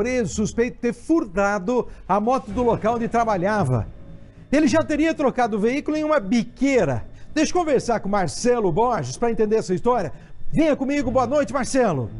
preso suspeito de ter furtado a moto do local onde trabalhava. Ele já teria trocado o veículo em uma biqueira. Deixa eu conversar com Marcelo Borges para entender essa história. Venha comigo, boa noite, Marcelo.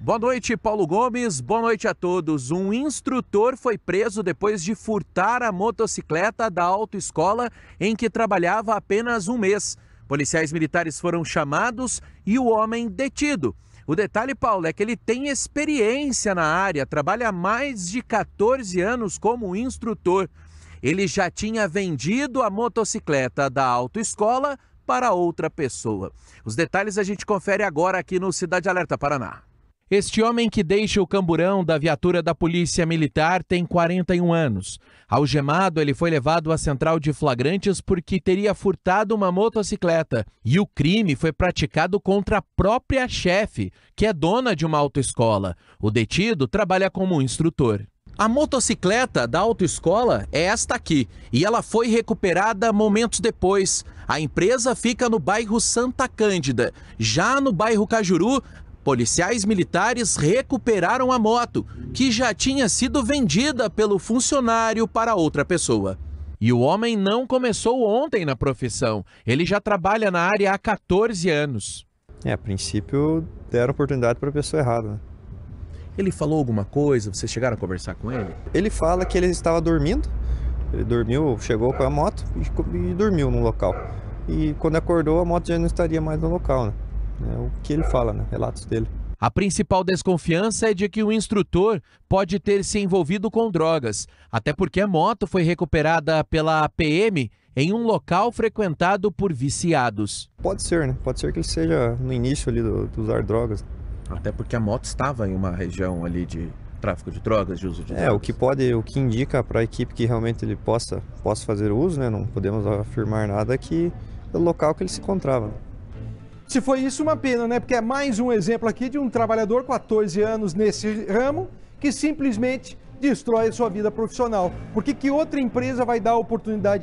Boa noite, Paulo Gomes. Boa noite a todos. Um instrutor foi preso depois de furtar a motocicleta da autoescola em que trabalhava apenas um mês. Policiais militares foram chamados e o homem detido. O detalhe, Paulo, é que ele tem experiência na área, trabalha mais de 14 anos como instrutor. Ele já tinha vendido a motocicleta da autoescola para outra pessoa. Os detalhes a gente confere agora aqui no Cidade Alerta Paraná. Este homem que deixa o camburão da viatura da Polícia Militar tem 41 anos. Algemado, ele foi levado à central de flagrantes porque teria furtado uma motocicleta. E o crime foi praticado contra a própria chefe, que é dona de uma autoescola. O detido trabalha como instrutor. A motocicleta da autoescola é esta aqui e ela foi recuperada momentos depois. A empresa fica no bairro Santa Cândida. Já no bairro Cajuru, Policiais militares recuperaram a moto, que já tinha sido vendida pelo funcionário para outra pessoa. E o homem não começou ontem na profissão, ele já trabalha na área há 14 anos. É, a princípio deram oportunidade para a pessoa errada. Né? Ele falou alguma coisa? Vocês chegaram a conversar com ele? Ele fala que ele estava dormindo. Ele dormiu, chegou com a moto e, e dormiu no local. E quando acordou, a moto já não estaria mais no local, né? É o que ele fala, né? Relatos dele. A principal desconfiança é de que o instrutor pode ter se envolvido com drogas, até porque a moto foi recuperada pela PM em um local frequentado por viciados. Pode ser, né? Pode ser que ele seja no início ali usar drogas. Até porque a moto estava em uma região ali de tráfico de drogas, de uso de é, drogas. É, o que pode, o que indica para a equipe que realmente ele possa, possa fazer uso, né? Não podemos afirmar nada que é o local que ele se encontrava. Né? Se foi isso, uma pena, né? Porque é mais um exemplo aqui de um trabalhador, 14 anos nesse ramo, que simplesmente destrói a sua vida profissional. Porque que outra empresa vai dar oportunidade